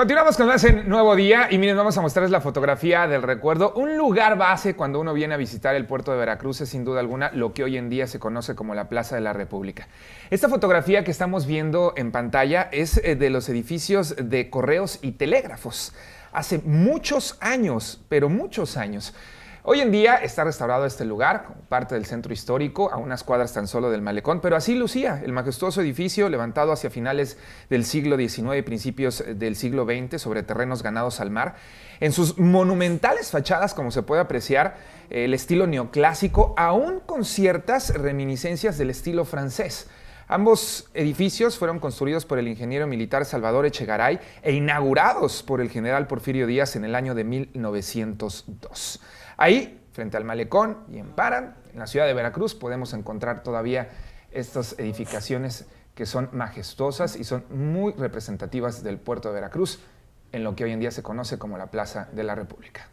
Continuamos con más en Nuevo Día y miren, vamos a mostrarles la fotografía del recuerdo. Un lugar base cuando uno viene a visitar el puerto de Veracruz es sin duda alguna lo que hoy en día se conoce como la Plaza de la República. Esta fotografía que estamos viendo en pantalla es eh, de los edificios de correos y telégrafos. Hace muchos años, pero muchos años. Hoy en día está restaurado este lugar, parte del centro histórico, a unas cuadras tan solo del malecón, pero así lucía el majestuoso edificio levantado hacia finales del siglo XIX y principios del siglo XX sobre terrenos ganados al mar. En sus monumentales fachadas, como se puede apreciar, el estilo neoclásico, aún con ciertas reminiscencias del estilo francés. Ambos edificios fueron construidos por el ingeniero militar Salvador Echegaray e inaugurados por el general Porfirio Díaz en el año de 1902. Ahí, frente al malecón y en Paran, en la ciudad de Veracruz, podemos encontrar todavía estas edificaciones que son majestuosas y son muy representativas del puerto de Veracruz, en lo que hoy en día se conoce como la Plaza de la República.